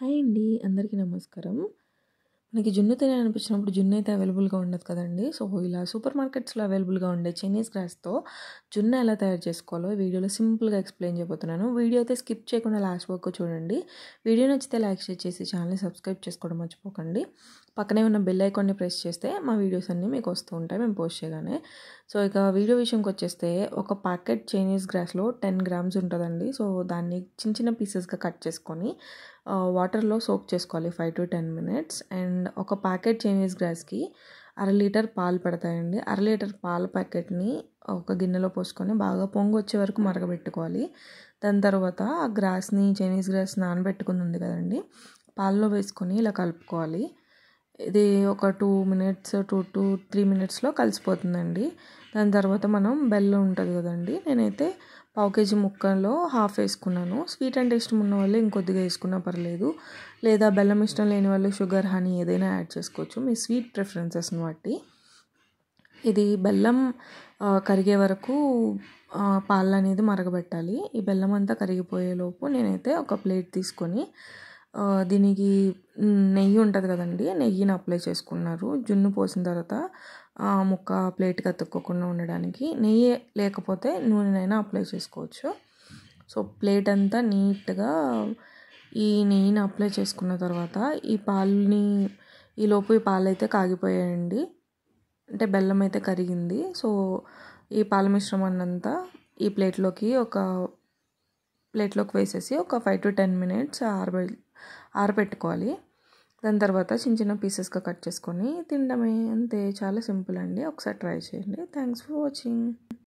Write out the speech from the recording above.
hi అండి అందరికీ నమస్కారం మనకి జున్ను అనిపించినప్పుడు జున్ను అయితే అవైలబుల్గా ఉండదు కదండి సో ఇలా సూపర్ మార్కెట్స్లో అవైలబుల్గా ఉండే చైనీస్ గ్రాస్తో జున్ను ఎలా తయారు చేసుకోవాలో వీడియోలో సింపుల్గా ఎక్స్ప్లెయిన్ చేయబోతున్నాను వీడియో అయితే స్కిప్ చేయకుండా లాస్ట్ వరకు చూడండి వీడియో నచ్చితే లైక్ షేర్ చేసి ఛానల్ని సబ్స్క్రైబ్ చేసుకోవడం మర్చిపోకండి పక్కనే ఉన్న బెల్ ఐకాన్ని ప్రెస్ చేస్తే మా వీడియోస్ అన్నీ మీకు వస్తూ ఉంటాయి మేము పోస్ట్ చేయగానే సో ఇక వీడియో విషయంకి వచ్చేస్తే ఒక ప్యాకెట్ చైనీస్ గ్రాస్లో టెన్ గ్రామ్స్ ఉంటుందండి సో దాన్ని చిన్న చిన్న పీసెస్గా కట్ చేసుకొని వాటర్లో సోక్ చేసుకోవాలి five to ten minutes and ఒక ప్యాకెట్ చైనీస్ గ్రాస్కి అర లీటర్ పాలు పడతాయండి అర లీటర్ పాల ప్యాకెట్ని ఒక గిన్నెలో పోసుకొని బాగా పొంగు వచ్చే వరకు మరగబెట్టుకోవాలి దాని తర్వాత ఆ గ్రాస్ని చైనీస్ గ్రాస్ నానబెట్టుకుని ఉంది కదండి పాలలో వేసుకొని ఇలా కలుపుకోవాలి ఇది ఒక two minutes two two three మినిట్స్లో కలిసిపోతుందండి దాని తర్వాత మనం బెల్లం ఉంటుంది కదండి నేనైతే పావు కేజీ ముక్కలో హాఫ్ వేసుకున్నాను స్వీట్ అండ్ టేస్ట్ ఉన్న వాళ్ళు ఇంకొద్దిగా వేసుకున్నా పర్లేదు లేదా బెల్లం ఇష్టం లేని వాళ్ళు షుగర్ హనీ ఏదైనా యాడ్ చేసుకోవచ్చు మీ స్వీట్ ప్రిఫరెన్సెస్ని బట్టి ఇది బెల్లం కరిగే వరకు పాలు అనేది మరగబెట్టాలి ఈ బెల్లం అంతా కరిగిపోయేలోపు నేనైతే ఒక ప్లేట్ తీసుకొని దీనికి నెయ్యి ఉంటుంది కదండి నెయ్యిని అప్లై చేసుకున్నారు జున్ను పోసిన తర్వాత ముక్క ప్లేట్కి అతుక్కోకుండా ఉండడానికి నెయ్యి లేకపోతే నూనెనైనా అప్లై చేసుకోవచ్చు సో ప్లేట్ అంతా నీట్గా ఈ నెయ్యిని అప్లై చేసుకున్న తర్వాత ఈ పాలని ఈలోపు ఈ పాలు అయితే కాగిపోయాయండి అంటే బెల్లం అయితే కరిగింది సో ఈ పాల అన్నంతా ఈ ప్లేట్లోకి ఒక ప్లేట్లోకి వేసేసి ఒక ఫైవ్ టు టెన్ మినిట్స్ ఆరబె ఆరబెట్టుకోవాలి దాని తర్వాత చిన్న చిన్న పీసెస్గా కట్ చేసుకొని తినడమే అంతే చాలా సింపుల్ అండి ఒకసారి ట్రై చేయండి థ్యాంక్స్ ఫర్ వాచింగ్